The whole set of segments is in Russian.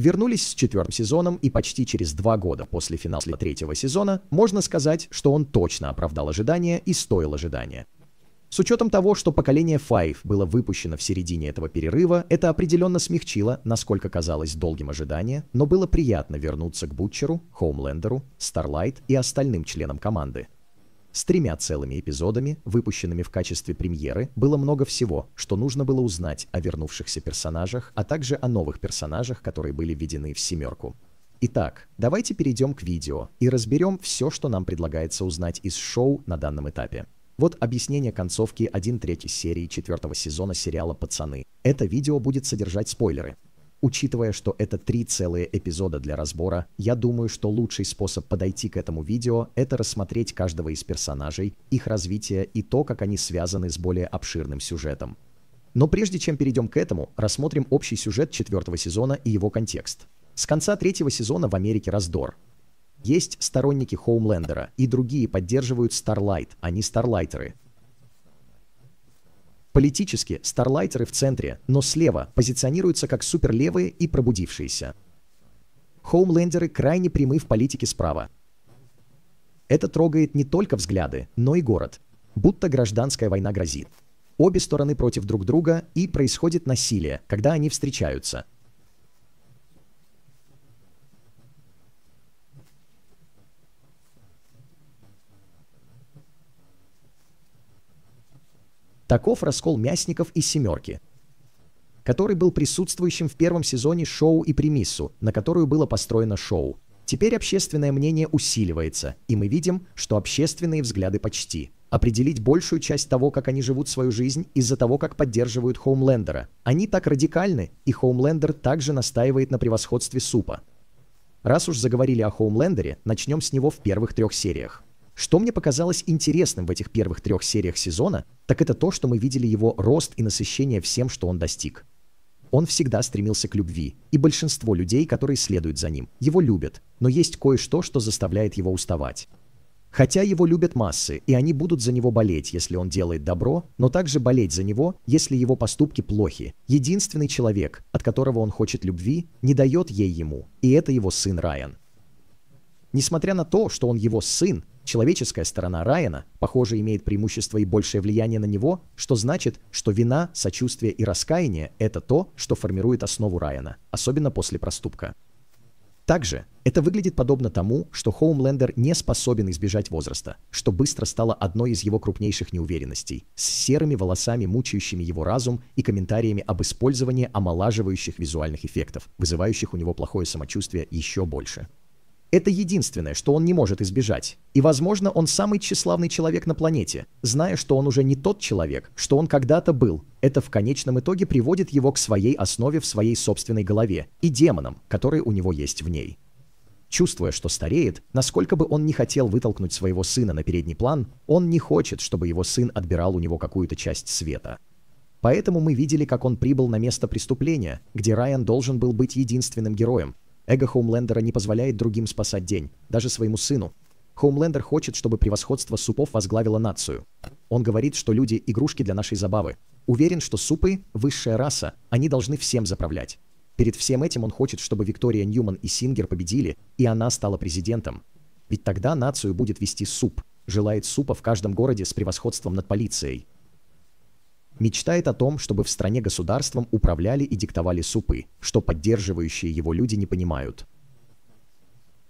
вернулись с четвертым сезоном, и почти через два года после финала третьего сезона можно сказать, что он точно оправдал ожидания и стоил ожидания. С учетом того, что поколение Five было выпущено в середине этого перерыва, это определенно смягчило, насколько казалось долгим ожидание, но было приятно вернуться к Бутчеру, Хоумлендеру, Старлайт и остальным членам команды. С тремя целыми эпизодами, выпущенными в качестве премьеры, было много всего, что нужно было узнать о вернувшихся персонажах, а также о новых персонажах, которые были введены в «семерку». Итак, давайте перейдем к видео и разберем все, что нам предлагается узнать из шоу на данном этапе. Вот объяснение концовки 1 третьей серии четвертого сезона сериала «Пацаны». Это видео будет содержать спойлеры, Учитывая, что это три целые эпизода для разбора, я думаю, что лучший способ подойти к этому видео – это рассмотреть каждого из персонажей, их развитие и то, как они связаны с более обширным сюжетом. Но прежде чем перейдем к этому, рассмотрим общий сюжет четвертого сезона и его контекст. С конца третьего сезона в Америке раздор. Есть сторонники Хоумлендера, и другие поддерживают Старлайт, а не Старлайтеры, Политически старлайтеры в центре, но слева позиционируются как суперлевые и пробудившиеся. Хоумлендеры крайне прямы в политике справа. Это трогает не только взгляды, но и город. Будто гражданская война грозит. Обе стороны против друг друга и происходит насилие, когда они встречаются – Таков раскол Мясников и «семерки», который был присутствующим в первом сезоне шоу и премиссу, на которую было построено шоу. Теперь общественное мнение усиливается, и мы видим, что общественные взгляды почти. Определить большую часть того, как они живут свою жизнь, из-за того, как поддерживают Хоумлендера. Они так радикальны, и Хоумлендер также настаивает на превосходстве супа. Раз уж заговорили о Хоумлендере, начнем с него в первых трех сериях. Что мне показалось интересным в этих первых трех сериях сезона, так это то, что мы видели его рост и насыщение всем, что он достиг. Он всегда стремился к любви, и большинство людей, которые следуют за ним, его любят, но есть кое-что, что заставляет его уставать. Хотя его любят массы, и они будут за него болеть, если он делает добро, но также болеть за него, если его поступки плохи. Единственный человек, от которого он хочет любви, не дает ей ему, и это его сын Райан. Несмотря на то, что он его сын, Человеческая сторона Райана, похоже, имеет преимущество и большее влияние на него, что значит, что вина, сочувствие и раскаяние – это то, что формирует основу Райана, особенно после проступка. Также это выглядит подобно тому, что Хоумлендер не способен избежать возраста, что быстро стало одной из его крупнейших неуверенностей, с серыми волосами, мучающими его разум, и комментариями об использовании омолаживающих визуальных эффектов, вызывающих у него плохое самочувствие еще больше. Это единственное, что он не может избежать. И, возможно, он самый тщеславный человек на планете, зная, что он уже не тот человек, что он когда-то был. Это в конечном итоге приводит его к своей основе в своей собственной голове и демонам, которые у него есть в ней. Чувствуя, что стареет, насколько бы он не хотел вытолкнуть своего сына на передний план, он не хочет, чтобы его сын отбирал у него какую-то часть света. Поэтому мы видели, как он прибыл на место преступления, где Райан должен был быть единственным героем, Эго Хоумлендера не позволяет другим спасать день, даже своему сыну. Хоумлендер хочет, чтобы превосходство супов возглавило нацию. Он говорит, что люди – игрушки для нашей забавы. Уверен, что супы – высшая раса, они должны всем заправлять. Перед всем этим он хочет, чтобы Виктория Ньюман и Сингер победили, и она стала президентом. Ведь тогда нацию будет вести суп. Желает супа в каждом городе с превосходством над полицией мечтает о том, чтобы в стране государством управляли и диктовали супы, что поддерживающие его люди не понимают.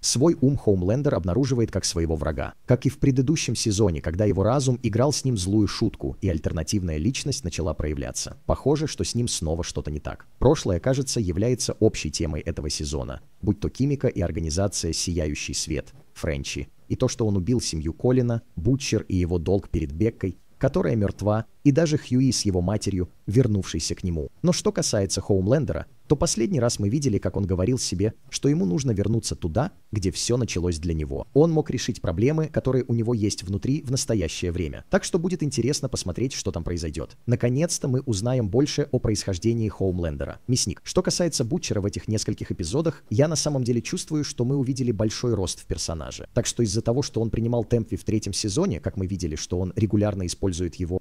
Свой ум Хоумлендер обнаруживает как своего врага, как и в предыдущем сезоне, когда его разум играл с ним злую шутку, и альтернативная личность начала проявляться. Похоже, что с ним снова что-то не так. Прошлое, кажется, является общей темой этого сезона, будь то Кимика и организация «Сияющий свет» Френчи, и то, что он убил семью Колина, Бутчер и его долг перед Беккой, которая мертва, и даже Хьюи с его матерью, вернувшейся к нему. Но что касается Хоумлендера, то последний раз мы видели, как он говорил себе, что ему нужно вернуться туда, где все началось для него. Он мог решить проблемы, которые у него есть внутри в настоящее время. Так что будет интересно посмотреть, что там произойдет. Наконец-то мы узнаем больше о происхождении Хоумлендера. Мясник. Что касается Бутчера в этих нескольких эпизодах, я на самом деле чувствую, что мы увидели большой рост в персонаже. Так что из-за того, что он принимал темпи в третьем сезоне, как мы видели, что он регулярно использует его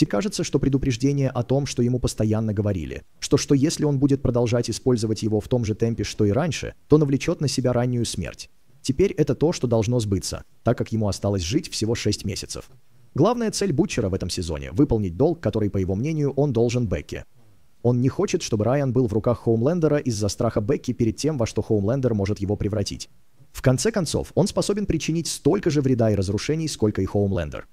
Ти кажется, что предупреждение о том, что ему постоянно говорили, что что если он будет продолжать использовать его в том же темпе, что и раньше, то навлечет на себя раннюю смерть. Теперь это то, что должно сбыться, так как ему осталось жить всего 6 месяцев. Главная цель Бутчера в этом сезоне – выполнить долг, который, по его мнению, он должен Бекке. Он не хочет, чтобы Райан был в руках Хоумлендера из-за страха Бекки перед тем, во что Хоумлендер может его превратить. В конце концов, он способен причинить столько же вреда и разрушений, сколько и Хоумлендер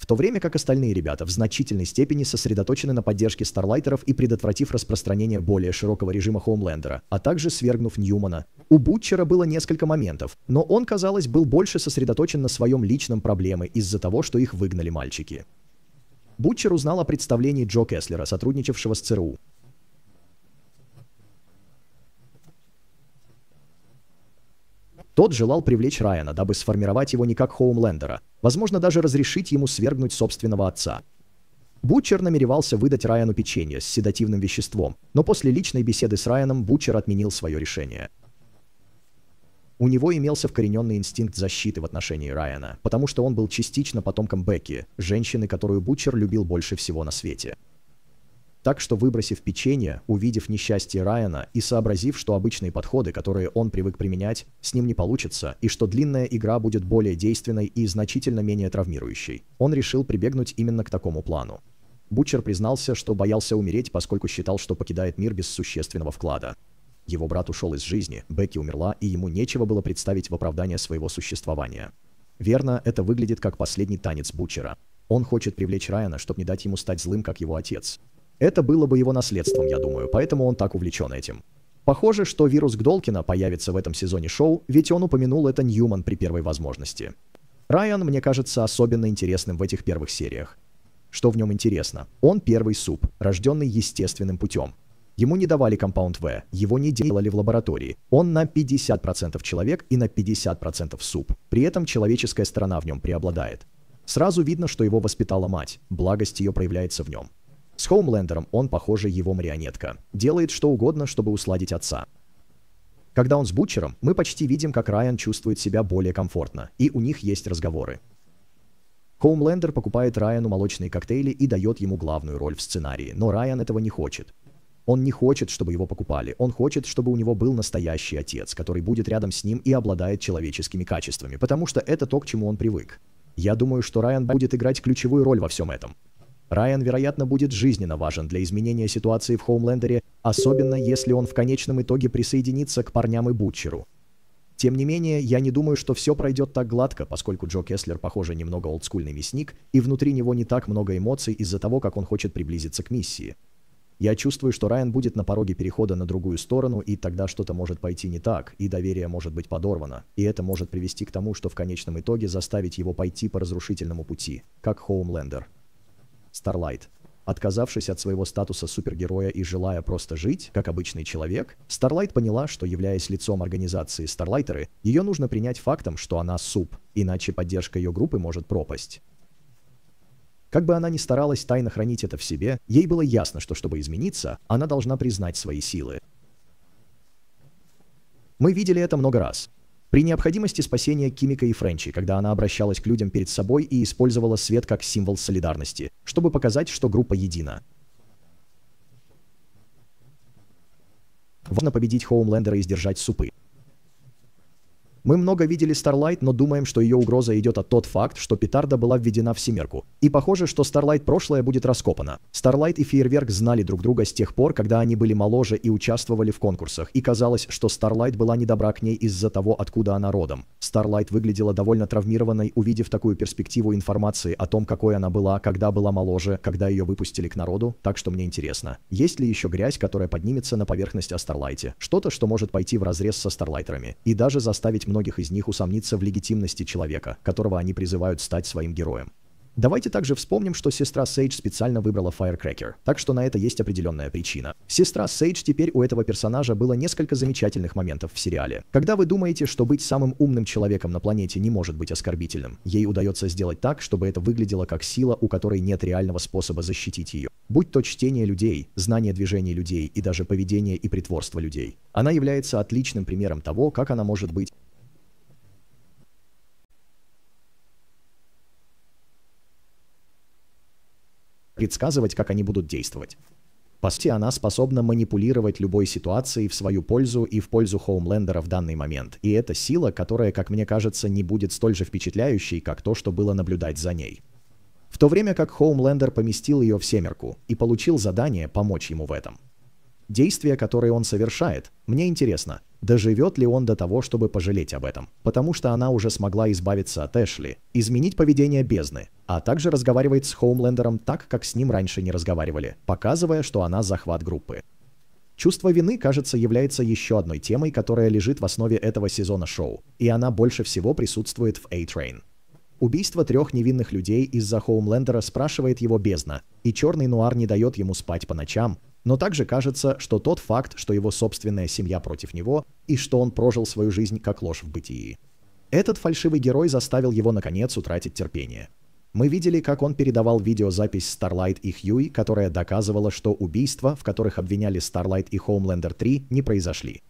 в то время как остальные ребята в значительной степени сосредоточены на поддержке старлайтеров и предотвратив распространение более широкого режима Хоумлендера, а также свергнув Ньюмана. У Бутчера было несколько моментов, но он, казалось, был больше сосредоточен на своем личном проблеме из-за того, что их выгнали мальчики. Бутчер узнал о представлении Джо Кеслера, сотрудничавшего с ЦРУ. Тот желал привлечь Райана, дабы сформировать его не как Хоумлендера, возможно, даже разрешить ему свергнуть собственного отца. Бучер намеревался выдать Райану печенье с седативным веществом, но после личной беседы с Райаном Бучер отменил свое решение. У него имелся вкорененный инстинкт защиты в отношении Райана, потому что он был частично потомком Бекки, женщины, которую Бучер любил больше всего на свете. Так что, выбросив печенье, увидев несчастье Райана и сообразив, что обычные подходы, которые он привык применять, с ним не получится, и что длинная игра будет более действенной и значительно менее травмирующей, он решил прибегнуть именно к такому плану. Бучер признался, что боялся умереть, поскольку считал, что покидает мир без существенного вклада. Его брат ушел из жизни, Бекки умерла, и ему нечего было представить в оправдание своего существования. Верно, это выглядит как последний танец Бучера. Он хочет привлечь Райана, чтобы не дать ему стать злым, как его отец. Это было бы его наследством, я думаю, поэтому он так увлечен этим. Похоже, что вирус Гдолкина появится в этом сезоне шоу, ведь он упомянул это Ньюман при первой возможности. Райан мне кажется особенно интересным в этих первых сериях. Что в нем интересно? Он первый суп, рожденный естественным путем. Ему не давали компаунд В, его не делали в лаборатории. Он на 50% человек и на 50% суп. При этом человеческая сторона в нем преобладает. Сразу видно, что его воспитала мать, благость ее проявляется в нем. С Хоумлендером он, похоже, его марионетка. Делает что угодно, чтобы усладить отца. Когда он с Бутчером, мы почти видим, как Райан чувствует себя более комфортно, и у них есть разговоры. Хоумлендер покупает Райану молочные коктейли и дает ему главную роль в сценарии, но Райан этого не хочет. Он не хочет, чтобы его покупали, он хочет, чтобы у него был настоящий отец, который будет рядом с ним и обладает человеческими качествами, потому что это то, к чему он привык. Я думаю, что Райан будет играть ключевую роль во всем этом. Райан, вероятно, будет жизненно важен для изменения ситуации в Хоумлендере, особенно если он в конечном итоге присоединится к парням и Бутчеру. Тем не менее, я не думаю, что все пройдет так гладко, поскольку Джо Кеслер, похоже, немного олдскульный мясник, и внутри него не так много эмоций из-за того, как он хочет приблизиться к миссии. Я чувствую, что Райан будет на пороге перехода на другую сторону, и тогда что-то может пойти не так, и доверие может быть подорвано, и это может привести к тому, что в конечном итоге заставить его пойти по разрушительному пути, как Хоумлендер. Starlight. Отказавшись от своего статуса супергероя и желая просто жить, как обычный человек, Starlight поняла, что, являясь лицом организации Старлайтеры, ее нужно принять фактом, что она суп, иначе поддержка ее группы может пропасть. Как бы она ни старалась тайно хранить это в себе, ей было ясно, что чтобы измениться, она должна признать свои силы. Мы видели это много раз. При необходимости спасения Кимика и Френчи, когда она обращалась к людям перед собой и использовала свет как символ солидарности, чтобы показать, что группа едина. Важно победить Хоумлендера и сдержать супы. Мы много видели Starlight, но думаем, что ее угроза идет от тот факт, что петарда была введена в Семерку. И похоже, что Starlight прошлое будет раскопано. Starlight и Фейерверк знали друг друга с тех пор, когда они были моложе и участвовали в конкурсах, и казалось, что Starlight была недобра к ней из-за того, откуда она родом. Starlight выглядела довольно травмированной, увидев такую перспективу информации о том, какой она была, когда была моложе, когда ее выпустили к народу, так что мне интересно, есть ли еще грязь, которая поднимется на поверхность о Старлайте, что-то, что может пойти в разрез со Старлайтерами, и даже заставить многих из них усомниться в легитимности человека, которого они призывают стать своим героем. Давайте также вспомним, что сестра Сейдж специально выбрала Firecracker, так что на это есть определенная причина. Сестра Сейдж теперь у этого персонажа было несколько замечательных моментов в сериале. Когда вы думаете, что быть самым умным человеком на планете не может быть оскорбительным, ей удается сделать так, чтобы это выглядело как сила, у которой нет реального способа защитить ее. Будь то чтение людей, знание движений людей и даже поведение и притворство людей. Она является отличным примером того, как она может быть предсказывать, как они будут действовать. По сути, она способна манипулировать любой ситуацией в свою пользу и в пользу Хоумлендера в данный момент. И это сила, которая, как мне кажется, не будет столь же впечатляющей, как то, что было наблюдать за ней. В то время как Хоумлендер поместил ее в семерку и получил задание помочь ему в этом. Действия, которые он совершает, мне интересно, доживет ли он до того, чтобы пожалеть об этом, потому что она уже смогла избавиться от Эшли, изменить поведение бездны, а также разговаривает с Хоумлендером так, как с ним раньше не разговаривали, показывая, что она захват группы. Чувство вины, кажется, является еще одной темой, которая лежит в основе этого сезона шоу, и она больше всего присутствует в A-Train. Убийство трех невинных людей из-за Хоумлендера спрашивает его бездна, и черный нуар не дает ему спать по ночам, но также кажется, что тот факт, что его собственная семья против него, и что он прожил свою жизнь как ложь в бытии. Этот фальшивый герой заставил его, наконец, утратить терпение. Мы видели, как он передавал видеозапись Starlight и Хьюи, которая доказывала, что убийства, в которых обвиняли Starlight и Homelander 3, не произошли.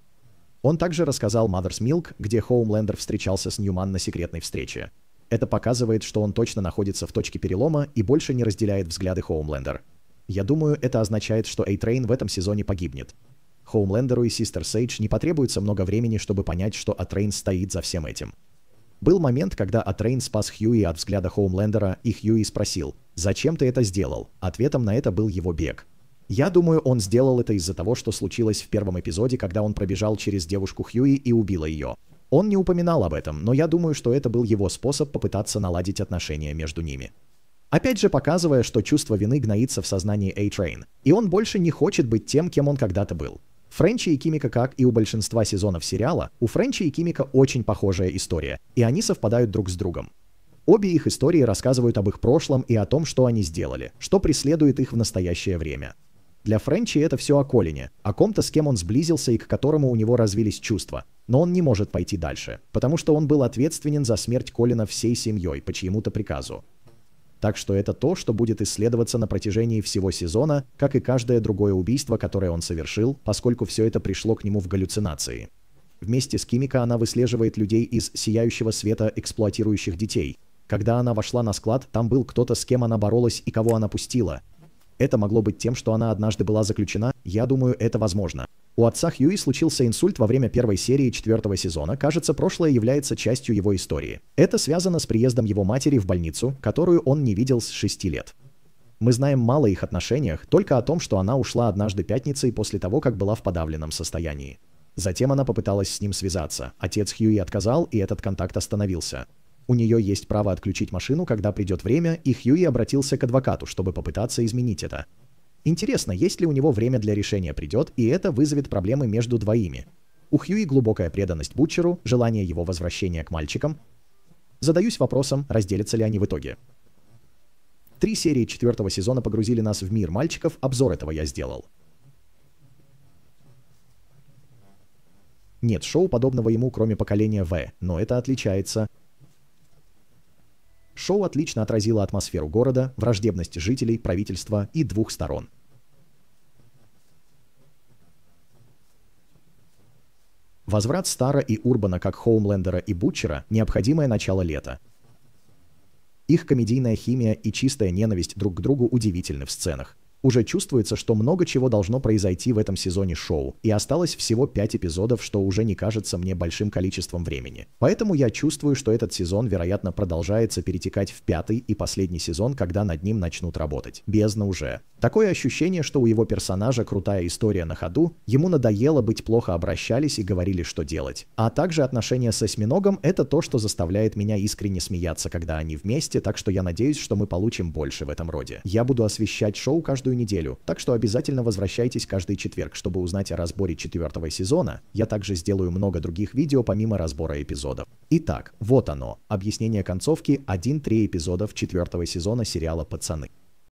Он также рассказал Mother's Milk, где Homelander встречался с Ньюман на секретной встрече. Это показывает, что он точно находится в точке перелома и больше не разделяет взгляды Homelander. Я думаю, это означает, что A-Train в этом сезоне погибнет. Хоумлендеру и Систер Сейдж не потребуется много времени, чтобы понять, что A-Train стоит за всем этим. Был момент, когда Атрейн спас Хьюи от взгляда Хоумлендера, и Хьюи спросил «Зачем ты это сделал?». Ответом на это был его бег. Я думаю, он сделал это из-за того, что случилось в первом эпизоде, когда он пробежал через девушку Хьюи и убил ее. Он не упоминал об этом, но я думаю, что это был его способ попытаться наладить отношения между ними. Опять же показывая, что чувство вины гноится в сознании a и он больше не хочет быть тем, кем он когда-то был. Френчи и Кимика, как и у большинства сезонов сериала, у Френчи и Кимика очень похожая история, и они совпадают друг с другом. Обе их истории рассказывают об их прошлом и о том, что они сделали, что преследует их в настоящее время. Для Френчи это все о Колине, о ком-то, с кем он сблизился и к которому у него развились чувства, но он не может пойти дальше, потому что он был ответственен за смерть Колина всей семьей по чьему-то приказу. Так что это то, что будет исследоваться на протяжении всего сезона, как и каждое другое убийство, которое он совершил, поскольку все это пришло к нему в галлюцинации. Вместе с Кимика она выслеживает людей из «Сияющего света» эксплуатирующих детей. Когда она вошла на склад, там был кто-то, с кем она боролась и кого она пустила. Это могло быть тем, что она однажды была заключена, я думаю, это возможно. У отца Хьюи случился инсульт во время первой серии четвертого сезона, кажется, прошлое является частью его истории. Это связано с приездом его матери в больницу, которую он не видел с шести лет. Мы знаем мало их отношениях, только о том, что она ушла однажды пятницей после того, как была в подавленном состоянии. Затем она попыталась с ним связаться. Отец Хьюи отказал, и этот контакт остановился. У нее есть право отключить машину, когда придет время, и Хьюи обратился к адвокату, чтобы попытаться изменить это. Интересно, есть ли у него время для решения придет, и это вызовет проблемы между двоими. У Хьюи глубокая преданность Бутчеру, желание его возвращения к мальчикам. Задаюсь вопросом, разделятся ли они в итоге. Три серии четвертого сезона погрузили нас в мир мальчиков, обзор этого я сделал. Нет шоу, подобного ему, кроме поколения В, но это отличается. Шоу отлично отразило атмосферу города, враждебность жителей, правительства и двух сторон. Возврат Стара и Урбана как Хоумлендера и Бутчера – необходимое начало лета. Их комедийная химия и чистая ненависть друг к другу удивительны в сценах. Уже чувствуется, что много чего должно произойти в этом сезоне шоу, и осталось всего 5 эпизодов, что уже не кажется мне большим количеством времени. Поэтому я чувствую, что этот сезон, вероятно, продолжается перетекать в пятый и последний сезон, когда над ним начнут работать. Бездна уже. Такое ощущение, что у его персонажа крутая история на ходу, ему надоело быть плохо обращались и говорили, что делать. А также отношения с осьминогом — это то, что заставляет меня искренне смеяться, когда они вместе, так что я надеюсь, что мы получим больше в этом роде. Я буду освещать шоу каждую каждую неделю, так что обязательно возвращайтесь каждый четверг, чтобы узнать о разборе четвертого сезона. Я также сделаю много других видео помимо разбора эпизодов. Итак, вот оно, объяснение концовки 1-3 эпизодов четвертого сезона сериала «Пацаны».